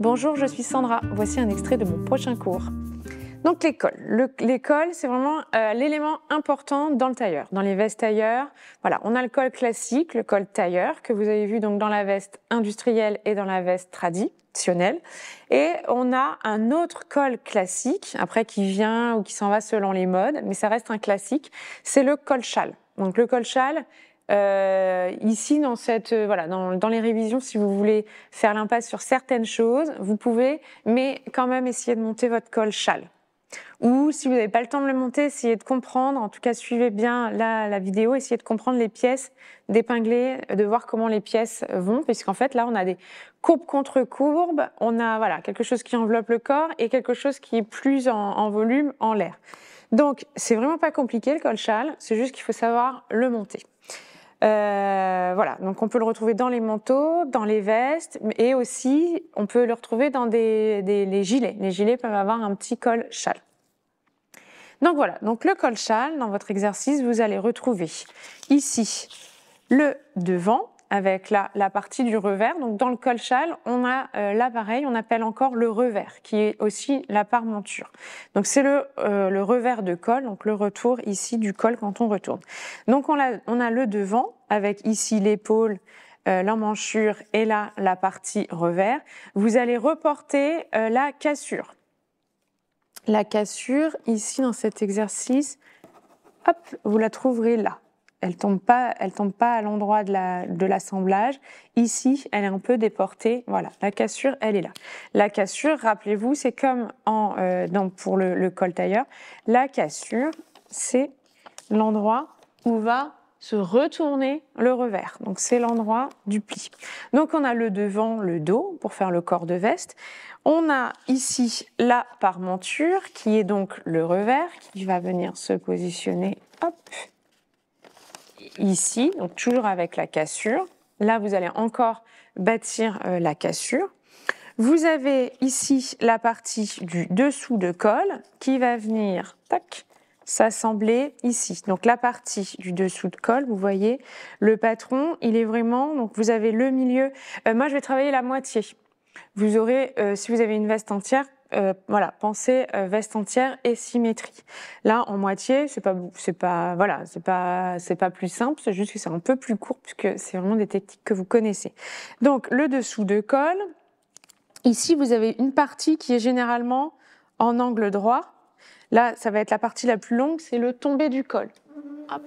Bonjour, je suis Sandra. Voici un extrait de mon prochain cours. Donc l'école. L'école, c'est vraiment euh, l'élément important dans le tailleur, dans les vestes tailleurs. Voilà, on a le col classique, le col tailleur, que vous avez vu donc dans la veste industrielle et dans la veste traditionnelle. Et on a un autre col classique, après qui vient ou qui s'en va selon les modes, mais ça reste un classique, c'est le col châle. Donc le col châle, euh, ici, dans, cette, euh, voilà, dans, les révisions, si vous voulez faire l'impasse sur certaines choses, vous pouvez, mais quand même essayer de monter votre col châle. Ou si vous n'avez pas le temps de le monter, essayez de comprendre, en tout cas suivez bien la, vidéo, essayez de comprendre les pièces, d'épingler, de voir comment les pièces vont, puisqu'en fait là on a des courbes contre courbes, on a voilà, quelque chose qui enveloppe le corps et quelque chose qui est plus en, en volume en l'air. Donc c'est vraiment pas compliqué le col châle, c'est juste qu'il faut savoir le monter. Euh, voilà, donc on peut le retrouver dans les manteaux, dans les vestes, et aussi on peut le retrouver dans des, les gilets. Les gilets peuvent avoir un petit col châle. Donc voilà, donc le col châle, dans votre exercice, vous allez retrouver ici le devant, avec la, la, partie du revers. Donc dans le col châle, on a euh, l'appareil, on appelle encore le revers, qui est aussi la parmenture. Donc c'est le, euh, le, revers de col, donc le retour ici du col quand on retourne. Donc on a, on a le devant, avec ici l'épaule, euh, l'emmanchure et là la partie revers. Vous allez reporter la cassure. La cassure, ici dans cet exercice, hop, vous la trouverez là elle tombe pas, elle tombe pas à l'endroit de l'assemblage. Ici, elle est un peu déportée. Voilà, la cassure, elle est là. La cassure, rappelez-vous, c'est comme en, euh, pour le, le, col tailleur. La cassure, c'est l'endroit où va se retourner le revers. Donc c'est l'endroit du pli. Donc on a le devant, le dos pour faire le corps de veste. On a ici la parmenture qui est donc le revers qui va venir se positionner hop, ici, donc toujours avec la cassure. Là, vous allez encore bâtir euh, la cassure. Vous avez ici la partie du dessous de col qui va venir tac, s'assembler ici. Donc la partie du dessous de col, vous voyez, le patron, il est vraiment, donc vous avez le milieu. Euh, moi, je vais travailler la moitié. Vous aurez, euh, si vous avez une veste entière, euh, voilà, pensez euh, veste entière et symétrie. Là, en moitié, c'est pas, c'est pas, voilà, c'est pas, c'est pas plus simple, c'est juste que c'est un peu plus court puisque c'est vraiment des techniques que vous connaissez. Donc, le dessous de col. Ici, vous avez une partie qui est généralement en angle droit. Là, ça va être la partie la plus longue, c'est le tombé du col. Hop,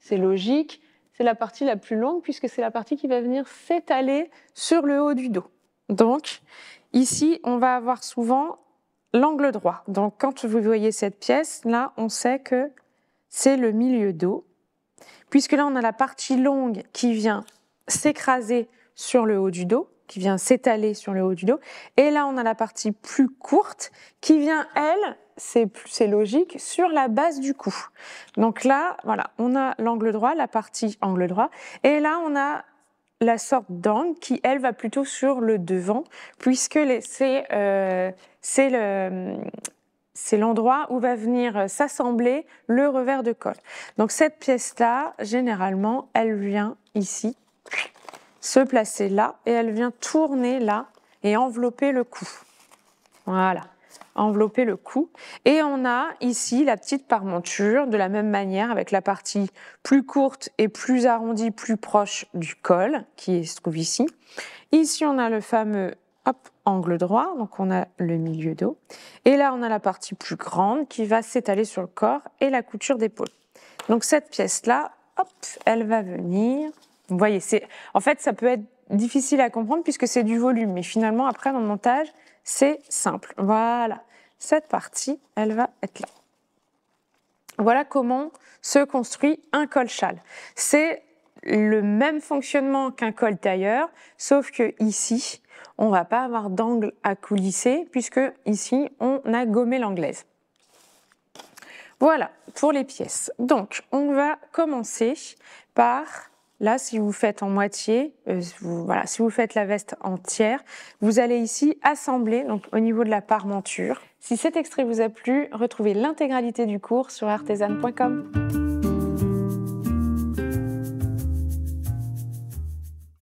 c'est logique. C'est la partie la plus longue puisque c'est la partie qui va venir s'étaler sur le haut du dos. Donc, Ici, on va avoir souvent l'angle droit. Donc quand vous voyez cette pièce, là, on sait que c'est le milieu dos. puisque là, on a la partie longue qui vient s'écraser sur le haut du dos, qui vient s'étaler sur le haut du dos, et là, on a la partie plus courte qui vient, elle, c'est logique, sur la base du cou. Donc là, voilà, on a l'angle droit, la partie angle droit, et là, on a la sorte d'angle qui, elle, va plutôt sur le devant, puisque euh, c'est l'endroit où va venir s'assembler le revers de colle. Donc cette pièce-là, généralement, elle vient ici, se placer là, et elle vient tourner là et envelopper le cou. Voilà envelopper le cou. Et on a ici la petite parmenture, de la même manière avec la partie plus courte et plus arrondie, plus proche du col, qui se trouve ici. Ici, on a le fameux hop, angle droit, donc on a le milieu dos Et là, on a la partie plus grande qui va s'étaler sur le corps et la couture d'épaule. Donc cette pièce-là, hop, elle va venir. Vous voyez, c'est en fait, ça peut être difficile à comprendre puisque c'est du volume. Mais finalement, après, dans le montage, c'est simple. Voilà. Cette partie, elle va être là. Voilà comment se construit un col châle. C'est le même fonctionnement qu'un col tailleur, sauf que ici, on va pas avoir d'angle à coulisser puisque ici, on a gommé l'anglaise. Voilà pour les pièces. Donc, on va commencer par Là, si vous faites en moitié, euh, si vous faites la veste entière, vous allez ici assembler donc au niveau de la parementure. Si cet extrait vous a plu, retrouvez l'intégralité du cours sur artisan.com.